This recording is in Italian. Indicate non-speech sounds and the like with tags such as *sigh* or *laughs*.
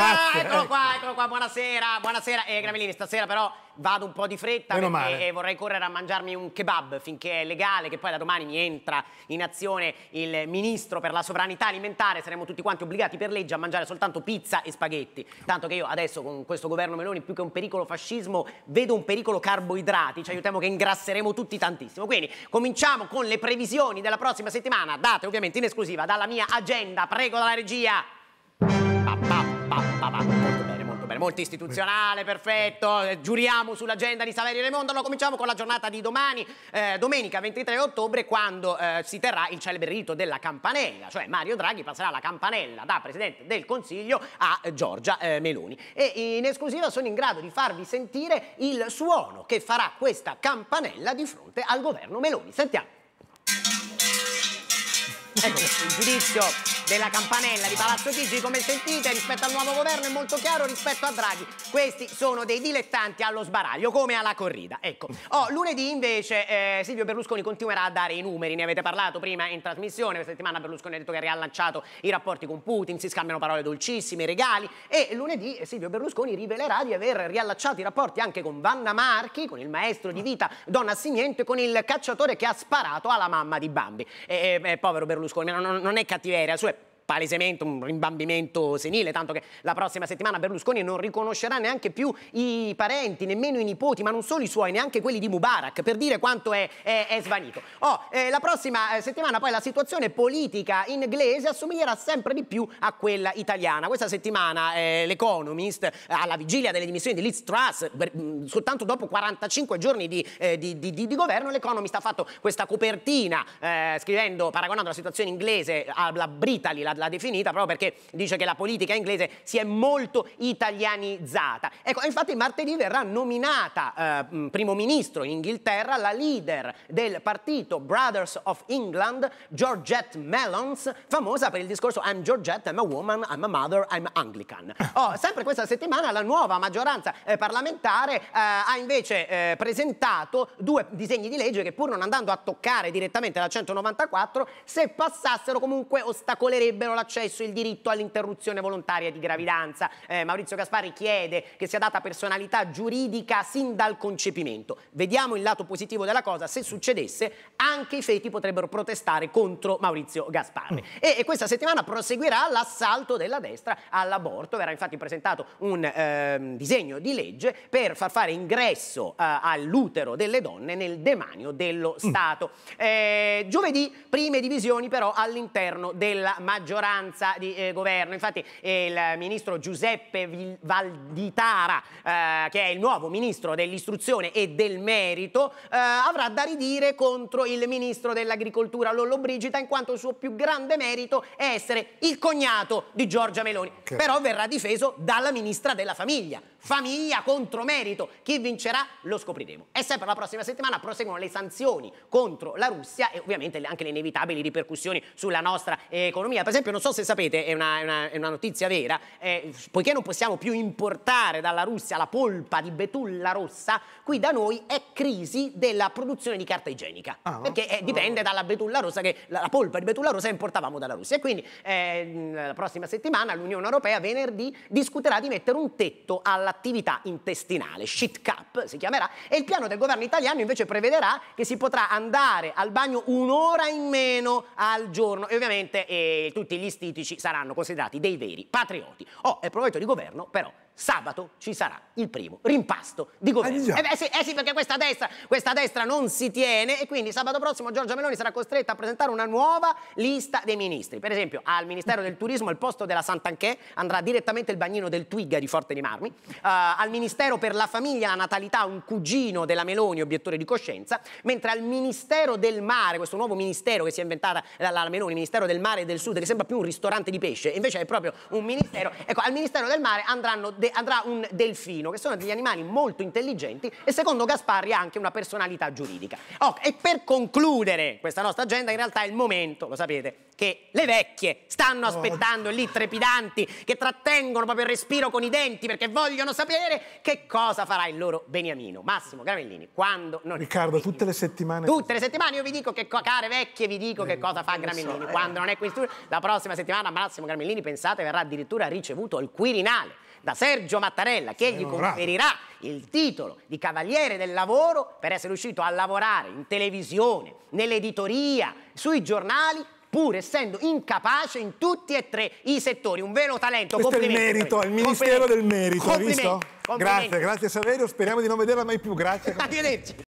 Grazie. Eccolo qua, eccolo qua, buonasera, buonasera. Eh, Gramellini, stasera però vado un po' di fretta Meno perché male. vorrei correre a mangiarmi un kebab finché è legale, che poi da domani mi entra in azione il ministro per la sovranità alimentare, saremo tutti quanti obbligati per legge a mangiare soltanto pizza e spaghetti. Tanto che io adesso con questo governo Meloni più che un pericolo fascismo vedo un pericolo carboidrati, cioè io temo che ingrasseremo tutti tantissimo. Quindi cominciamo con le previsioni della prossima settimana, date ovviamente in esclusiva dalla mia agenda, prego dalla regia. Pa, pa molto istituzionale, perfetto. Eh, giuriamo sull'agenda di Saverio Raimondo. Allora cominciamo con la giornata di domani, eh, domenica 23 ottobre, quando eh, si terrà il celebre rito della campanella. Cioè Mario Draghi passerà la campanella da Presidente del Consiglio a Giorgia eh, Meloni. E in esclusiva sono in grado di farvi sentire il suono che farà questa campanella di fronte al governo Meloni. Sentiamo. Ecco, il giudizio della campanella di Palazzo Chigi, come sentite rispetto al nuovo governo è molto chiaro rispetto a Draghi. Questi sono dei dilettanti allo sbaraglio, come alla corrida. Ecco. Oh, lunedì invece eh, Silvio Berlusconi continuerà a dare i numeri, ne avete parlato prima in trasmissione, questa settimana Berlusconi ha detto che ha rilanciato i rapporti con Putin, si scambiano parole dolcissime, regali e lunedì eh, Silvio Berlusconi rivelerà di aver riallacciato i rapporti anche con Vanna Marchi, con il maestro di vita Donna Assimiento con il cacciatore che ha sparato alla mamma di Bambi. E, e, povero Berlusconi, non, non è cattiveria, la sua è palesemente un rimbambimento senile, tanto che la prossima settimana Berlusconi non riconoscerà neanche più i parenti, nemmeno i nipoti, ma non solo i suoi, neanche quelli di Mubarak, per dire quanto è, è, è svanito. Oh, eh, la prossima eh, settimana poi la situazione politica inglese assomiglierà sempre di più a quella italiana. Questa settimana eh, l'Economist, alla vigilia delle dimissioni di Liz Truss, mm, soltanto dopo 45 giorni di, eh, di, di, di governo, l'Economist ha fatto questa copertina eh, scrivendo, paragonando la situazione inglese alla Britali, la l'ha definita proprio perché dice che la politica inglese si è molto italianizzata. Ecco, infatti martedì verrà nominata eh, primo ministro in Inghilterra la leader del partito Brothers of England, Georgette Mellons, famosa per il discorso I'm Georgette, I'm a woman, I'm a mother, I'm Anglican. Oh, sempre questa settimana la nuova maggioranza eh, parlamentare eh, ha invece eh, presentato due disegni di legge che pur non andando a toccare direttamente la 194, se passassero comunque ostacolerebbero avrebbero l'accesso e il diritto all'interruzione volontaria di gravidanza. Eh, Maurizio Gasparri chiede che sia data personalità giuridica sin dal concepimento. Vediamo il lato positivo della cosa, se succedesse anche i feti potrebbero protestare contro Maurizio Gasparri. Mm. E, e, questa settimana proseguirà l'assalto della destra all'aborto, verrà infatti presentato un eh, disegno di legge per far fare ingresso eh, all'utero delle donne nel demanio dello mm. Stato. Mm. giovedì prime divisioni però all'interno della maggioranza maggioranza di eh, governo. Infatti eh, il ministro Giuseppe Valditara, eh, che è il nuovo ministro dell'istruzione e del merito, eh, avrà da ridire contro il ministro dell'agricoltura Lollobrigida in quanto il suo più grande merito è essere il cognato di Giorgia Meloni. Che... Però verrà difeso dalla ministra della famiglia famiglia contro merito. Chi vincerà lo scopriremo. E sempre la prossima settimana proseguono le sanzioni contro la Russia e ovviamente anche le inevitabili ripercussioni sulla nostra economia. Per esempio, non so se sapete, è una, è una, è una notizia vera, eh, poiché non possiamo più importare dalla Russia la polpa di betulla rossa, qui da noi è crisi della produzione di carta igienica. Ah, perché eh, dipende dalla betulla rossa, che la, la, polpa di betulla rossa importavamo dalla Russia. E quindi eh, la prossima settimana l'Unione Europea venerdì discuterà di mettere un tetto alla all'attività intestinale, shit cup si chiamerà, e il piano del governo italiano invece prevederà che si potrà andare al bagno un'ora in meno al giorno e ovviamente eh, tutti gli stitici saranno considerati dei veri patrioti. Oh, è progetto di governo però sabato ci sarà il primo rimpasto di governo. Eh, eh, beh, sì, eh sì, perché questa destra, questa destra non si tiene e quindi sabato prossimo Giorgia Meloni sarà costretta a presentare una nuova lista dei ministri. Per esempio, al Ministero del Turismo al posto della Sant'Anchè andrà direttamente il bagnino del Twig di Forte di Marmi, uh, al Ministero per la Famiglia e la Natalità un cugino della Meloni, obiettore di coscienza, mentre al Ministero del Mare, questo nuovo ministero che si è inventata la, la Meloni, Ministero del Mare e del Sud, che sembra più un ristorante di pesce, invece è proprio un ministero, ecco, al Ministero del Mare andranno... De andrà un delfino, che sono degli animali molto intelligenti e secondo Gasparri ha anche una personalità giuridica. Oh, e per concludere questa nostra agenda in realtà è il momento, lo sapete, che le vecchie stanno oh. aspettando oh. lì trepidanti, che trattengono proprio il respiro con i denti perché vogliono sapere che cosa farà il loro Beniamino. Massimo Gramellini, quando non... Riccardo, è... tutte le settimane... Tutte le settimane io vi dico che, care vecchie, vi dico eh, che cosa fa Gramellini. So, eh. Quando non è qui in studio, la prossima settimana Massimo Gramellini, pensate, verrà addirittura ricevuto il Quirinale da Sergio Mattarella che gli conferirà il titolo di Cavaliere del Lavoro per essere riuscito a lavorare in televisione, nell'editoria, sui giornali pur essendo incapace in tutti e tre i settori. Un vero talento. Questo è il merito, è il Ministero del Merito. Complimenti. Complimenti. Grazie, grazie Saverio, speriamo di non vederla mai più. Grazie. *laughs* Arrivederci.